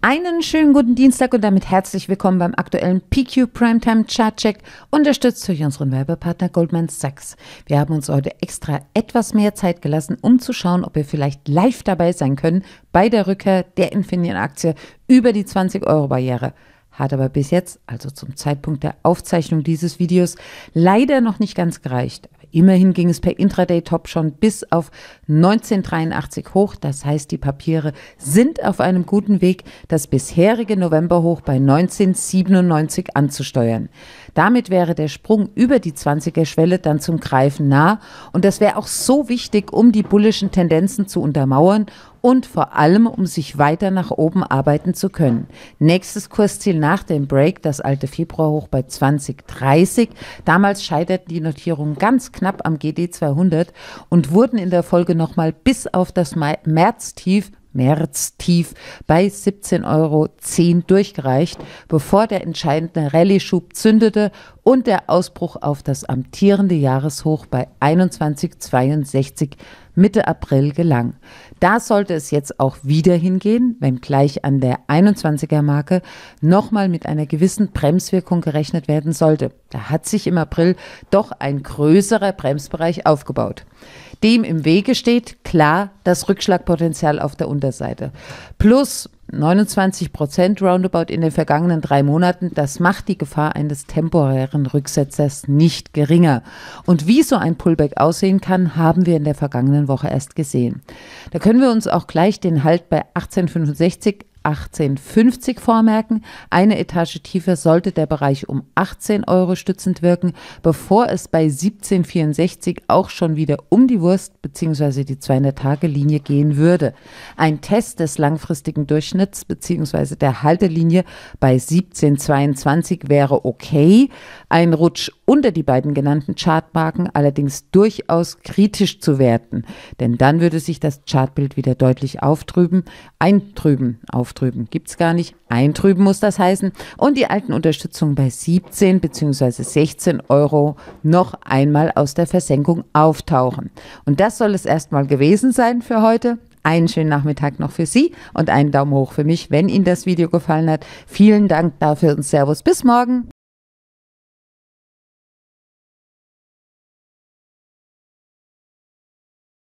Einen schönen guten Dienstag und damit herzlich willkommen beim aktuellen PQ Primetime Chartcheck, unterstützt durch unseren Werbepartner Goldman Sachs. Wir haben uns heute extra etwas mehr Zeit gelassen, um zu schauen, ob wir vielleicht live dabei sein können bei der Rückkehr der Infineon-Aktie über die 20-Euro-Barriere. Hat aber bis jetzt, also zum Zeitpunkt der Aufzeichnung dieses Videos, leider noch nicht ganz gereicht. Immerhin ging es per Intraday-Top schon bis auf 1983 hoch. Das heißt, die Papiere sind auf einem guten Weg, das bisherige Novemberhoch bei 1997 anzusteuern. Damit wäre der Sprung über die 20er-Schwelle dann zum Greifen nah. Und das wäre auch so wichtig, um die bullischen Tendenzen zu untermauern und vor allem, um sich weiter nach oben arbeiten zu können. Nächstes Kursziel nach dem Break, das alte Februarhoch bei 2030. Damals scheiterten die Notierungen ganz knapp am GD 200 und wurden in der Folge nochmal bis auf das Märztief Märztief bei 17,10 Euro durchgereicht, bevor der entscheidende Rallye-Schub zündete und der Ausbruch auf das amtierende Jahreshoch bei 21,62 Mitte April gelang. Da sollte es jetzt auch wieder hingehen, wenngleich an der 21er Marke nochmal mit einer gewissen Bremswirkung gerechnet werden sollte. Da hat sich im April doch ein größerer Bremsbereich aufgebaut. Dem im Wege steht klar das Rückschlagpotenzial auf der Unterseite. Plus 29 Prozent roundabout in den vergangenen drei Monaten, das macht die Gefahr eines temporären schweren Rücksetzers nicht geringer. Und wie so ein Pullback aussehen kann, haben wir in der vergangenen Woche erst gesehen. Da können wir uns auch gleich den Halt bei 1865 1850 vormerken. Eine Etage tiefer sollte der Bereich um 18 Euro stützend wirken, bevor es bei 1764 auch schon wieder um die Wurst bzw. die 200-Tage-Linie gehen würde. Ein Test des langfristigen Durchschnitts bzw. der Haltelinie bei 1722 wäre okay. Ein Rutsch unter die beiden genannten Chartmarken allerdings durchaus kritisch zu werten, denn dann würde sich das Chartbild wieder deutlich auftrüben, eintrüben auf auftrüben. Gibt's gar nicht. Eintrüben muss das heißen. Und die alten Unterstützungen bei 17 bzw. 16 Euro noch einmal aus der Versenkung auftauchen. Und das soll es erstmal gewesen sein für heute. Einen schönen Nachmittag noch für Sie und einen Daumen hoch für mich, wenn Ihnen das Video gefallen hat. Vielen Dank dafür und Servus. Bis morgen.